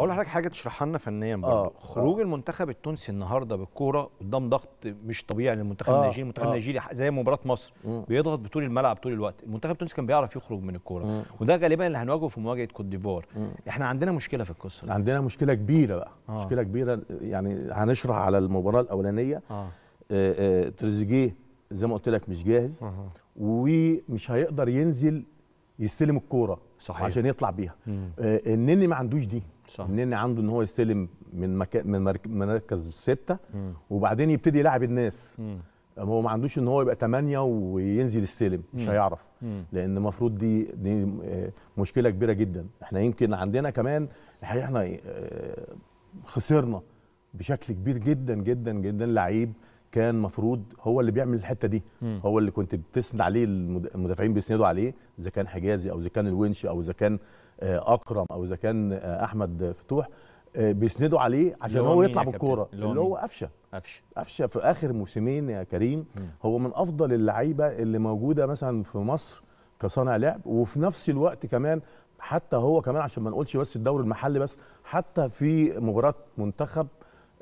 اقول لحضرتك حاجه تشرحها لنا فنيا آه، برضه آه. خروج آه. المنتخب التونسي النهارده بالكوره قدام ضغط مش طبيعي للمنتخب آه. النيجيري المنتخب آه. النيجيري زي مباراه مصر م. بيضغط بطول الملعب طول الوقت المنتخب التونسي كان بيعرف يخرج من الكوره وده غالبا اللي هنواجهه في مواجهه كوت ديفوار احنا عندنا مشكله في القصه دي. عندنا مشكله كبيره بقى آه. مشكله كبيره يعني هنشرح على المباراه الاولانيه آه. آه, آه تريزيجيه زي ما قلت لك مش جاهز آه. ومش هيقدر ينزل يستلم الكوره صحيح عشان يطلع بيها آه النني ما عندوش دي صح عنده ان هو يستلم من مكان من مركز سته مم. وبعدين يبتدي يلاعب الناس مم. هو ما عندوش ان هو يبقى ثمانيه وينزل يستلم مش هيعرف مم. لان المفروض دي دي آه، مشكله كبيره جدا احنا يمكن عندنا كمان الحقيقه احنا آه، خسرنا بشكل كبير جدا جدا جدا لعيب كان مفروض هو اللي بيعمل الحته دي م. هو اللي كنت بتسند عليه المدافعين بيسندوا عليه اذا كان حجازي او اذا كان الونش او اذا كان آه، اكرم او اذا كان آه، احمد فتوح آه، بيسندوا عليه عشان هو يطلع بالكوره اللي هو, هو قفشه قفشه قفشه في اخر موسمين يا كريم م. هو من افضل اللعيبه اللي موجوده مثلا في مصر كصانع لعب وفي نفس الوقت كمان حتى هو كمان عشان ما نقولش بس الدوري المحلي بس حتى في مباراه منتخب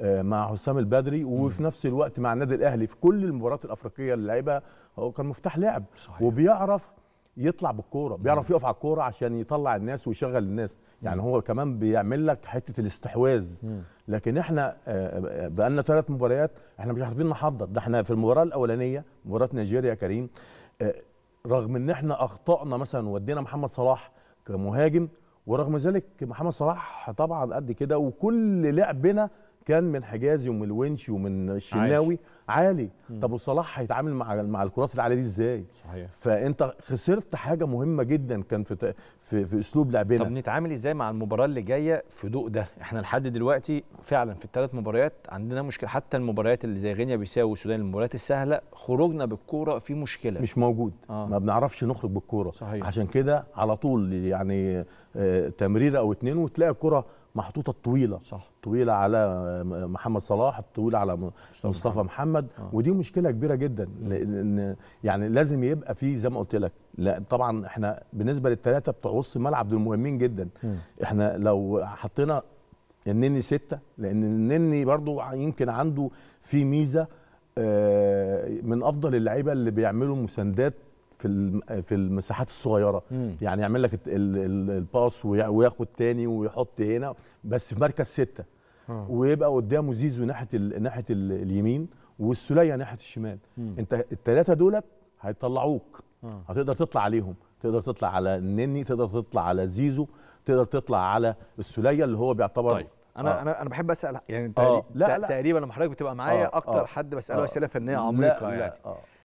آه، مع حسام البدري وفي نفس الوقت مع النادي الاهلي في كل المباريات الافريقيه اللي لعبها هو كان مفتاح لعب صحيح. وبيعرف يطلع بالكوره بيعرف يقف على الكوره عشان يطلع الناس ويشغل الناس يعني هو كمان بيعمل لك حته الاستحواذ لكن احنا آه، بقالنا ثلاث مباريات احنا مش عارفين نحضر ده احنا في المباراه الاولانيه مباراه نيجيريا كريم آه، رغم ان احنا اخطانا مثلا ودينا محمد صلاح كمهاجم ورغم ذلك محمد صلاح طبعا قد كده وكل لعبنا كان من حجازي ومن الونشي ومن الشناوي عالي مم. طب وصلاح هيتعامل مع مع الكرات العاليه دي ازاي صحيح فانت خسرت حاجه مهمه جدا كان في في, في اسلوب لعبنا طب نتعامل ازاي مع المباراه اللي جايه في ضوء ده احنا لحد دلوقتي فعلا في الثلاث مباريات عندنا مشكله حتى المباريات اللي زي غينيا بيساو والسودان المباريات السهله خروجنا بالكوره في مشكله مش موجود آه. ما بنعرفش نخرج بالكوره عشان كده على طول يعني آه، تمريره او اتنين وتلاقي الكوره محطوطه الطويله صح طويله على محمد صلاح طويله على مصطفى, مصطفى محمد آه. ودي مشكله كبيره جدا لان يعني لازم يبقى في زي ما قلت لك لا طبعا احنا بالنسبه للثلاثه بتوع وسط الملعب دول مهمين جدا م. احنا لو حطينا النني سته لان النني برضو يمكن عنده في ميزه آه، من افضل اللعيبه اللي بيعملوا مساندات في في المساحات الصغيره مم. يعني يعمل لك الباس وياخد تاني ويحط هنا بس في مركز سته مم. آه. ويبقى قدامه زيزو ناحيه ناحيه اليمين والسوليه ناحيه الشمال مم. انت الثلاثه دولت هيطلعوك مم. آه. هتقدر تطلع عليهم تقدر تطلع على النني تقدر تطلع على زيزو تقدر تطلع على السوليه اللي هو بيعتبر طيب. انا آه. انا انا بحب اسال يعني آه. تقريبا لما حضرتك بتبقى معايا آه. اكتر آه. حد بساله آه. اسئله آه. فنيه عميقه لا يعني لا. آه.